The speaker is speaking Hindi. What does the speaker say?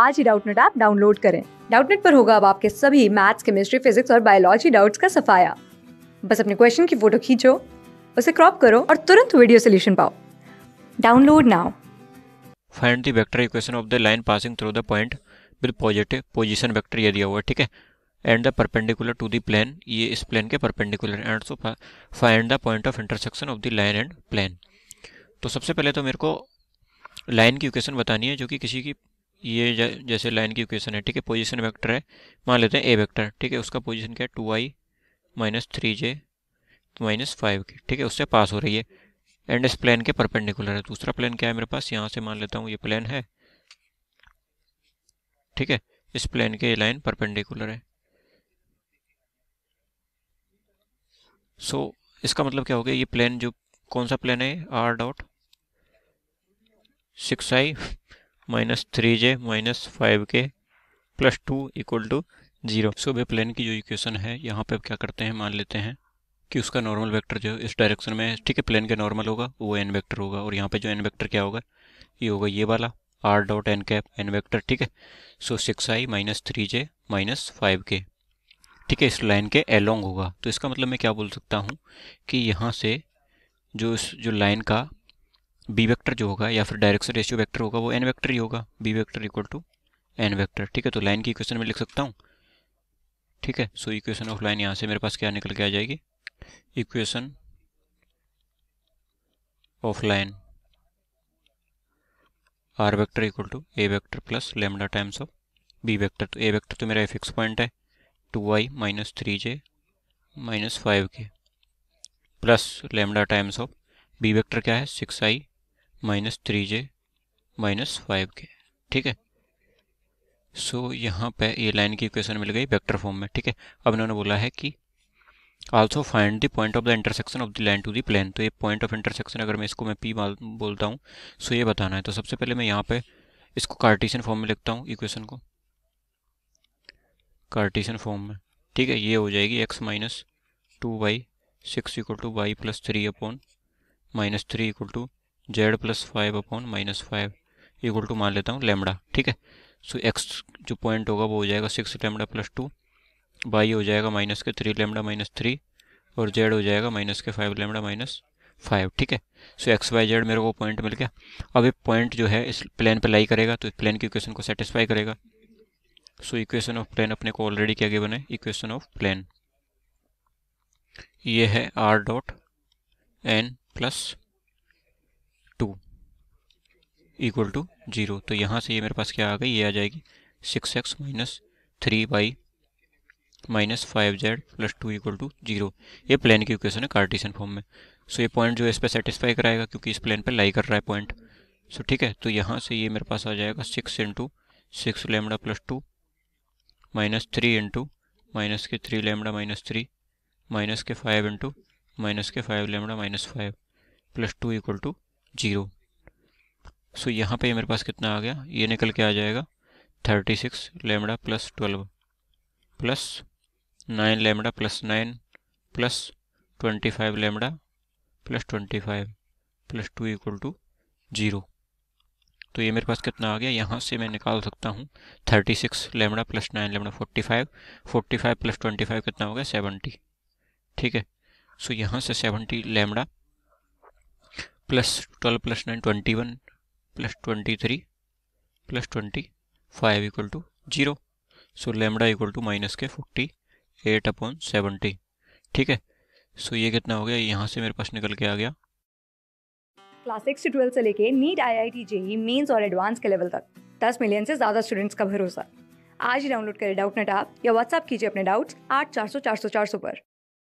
आज ही डाउटनेट ऐप डाउनलोड करें डाउटनेट पर होगा अब आपके सभी मैथ्स केमिस्ट्री फिजिक्स और बायोलॉजी डाउट्स का सफाया बस अपने क्वेश्चन की फोटो खींचो उसे क्रॉप करो और तुरंत वीडियो सोल्यूशन पाओ download now find the vector equation of the line passing through the point with positive position vector ये दिया हुआ है ठीक है and the perpendicular to the plane ये इस प्लेन के perpendicular and so find the point of intersection of the line and plane तो सबसे पहले तो मेरे को लाइन की इक्वेशन बतानी है जो कि किसी की ये जैसे लाइन की इक्वेशन है ठीक है पोजीशन वेक्टर है मान लेते हैं ए वेक्टर ठीक है उसका पोजीशन क्या है two i minus three j minus five k ठीक है उससे पास हो रही है एंड इस प्लेन के परपेंडिकुलर है दूसरा प्लेन क्या है मेरे पास यहाँ से मान लेता हूँ ये प्लेन है ठीक है इस प्लेन के लाइन परपेंडिकुलर है सो so, इसका मतलब क्या हो गया ये प्लेन जो कौन सा प्लेन है r dot six i minus three j minus five k plus two equal to zero so भाई प्लेन की जो इक्वेशन है यहाँ पे क्या करते हैं मान लेते हैं कि उसका नॉर्मल वेक्टर जो इस डायरेक्शन में है ठीक है प्लेन के नॉर्मल होगा वो एन वेक्टर होगा और यहाँ पे जो एन वेक्टर क्या होगा ये होगा ये वाला r dot n cap n vector ठीक है so six i minus three j minus five k ठीक है इस लाइन के एलोंग होगा तो इसका मतलब मैं क्या बोल सकता हूँ कि यहाँ से जो इस जो लाइन का बी वेक्टर जो होगा या फिर डायरेक्शन रेशियो वेक्टर होगा वो एन वेक्टर ही होगा b vector equal to n vector ठीक है तो लाइन की इक्वेशन में लिख सकता हूँ ठीक है सो इक्वेशन ऑफ लाइन यहाँ से मेरे पास क्या निकल के आ जाएगी equation of line r vector equal to a vector plus lambda times of b vector तो ए वेक्टर तो मेरा फिक्स पॉइंट है two i minus three j minus five k plus lambda times of b vector क्या है six i minus three j minus five k ठीक है सो so, यहाँ पे ये लाइन की इक्वेशन मिल गई वेक्टर फॉर्म में ठीक है अब इन्होंने बोला है कि also find the point of the intersection of the line to the plane तो ये पॉइंट ऑफ इंटरसेक्शन अगर मैं इसको मैं पी बोलता हूँ सो ये बताना है तो सबसे पहले मैं यहाँ पे इसको कार्टिशन फॉर्म में लिखता हूँ इक्वेशन को कार्टिशन फॉर्म में ठीक है ये हो जाएगी x minus two y six equal to y plus three upon minus three equal to z plus five upon minus five equal to मान लेता हूँ लेमड़ा ठीक है सो so, एक्स जो पॉइंट होगा वो हो जाएगा six lambda plus two y हो जाएगा माइनस के थ्री लेमड़ा माइनस थ्री और जेड हो जाएगा माइनस के फाइव लेमड़ा माइनस फाइव ठीक है सो एक्स वाई जेड मेरे को पॉइंट मिल गया अब ये पॉइंट जो है इस प्लान पर लाई करेगा तो इस प्लान की इक्वेशन को सेटिस्फाई करेगा सो इक्वेशन ऑफ प्लान अपने को ऑलरेडी क्या गिवन है इक्वेशन ऑफ प्लान ये है r dot n plus equal to zero तो यहाँ से ये मेरे पास क्या आ गई ये आ जाएगी six x minus three y minus five z plus two equal to zero ये प्लान की इक्वेशन है कार्टिसन फॉर्म में सो ये पॉइंट जो है इस पर सेटिस्फाई कराएगा क्योंकि इस प्लान पर लाई कर रहा है पॉइंट सो ठीक है तो यहाँ से ये मेरे पास आ जाएगा six into six lambda plus two minus three into minus के three lambda minus three minus के फाइव इंटू माइनस के five lambda minus five plus two equal to zero so यहाँ पे मेरे पास कितना आ गया ये निकल के आ जाएगा thirty six lambda plus twelve plus nine lambda plus nine plus twenty five lambda plus twenty five plus two equal to zero तो ये मेरे पास कितना आ गया यहाँ से मैं निकाल सकता हूँ thirty six lambda plus nine lambda forty five forty five plus twenty five कितना हो गया सेवेंटी ठीक है सो यहाँ से seventy lambda plus twelve plus nine twenty one plus twenty three plus twenty five equal to zero so lambda equal to minus के फोर्टी एट अपॉन सेवेंटी ठीक है सो so, ये कितना हो गया यहाँ से मेरे पास निकल के आ गया क्लास सिक्स से ट्वेल्थ से लेके NEET I I T JEE Mains और एडवांस के लेवल तक दस मिलियन से ज्यादा स्टूडेंट्स का भरोसा आज ही डाउनलोड करें डाउट नेट आप या व्हाट्सअप कीजिए अपने डाउट्स आठ चार सौ चार सौ चार सौ पर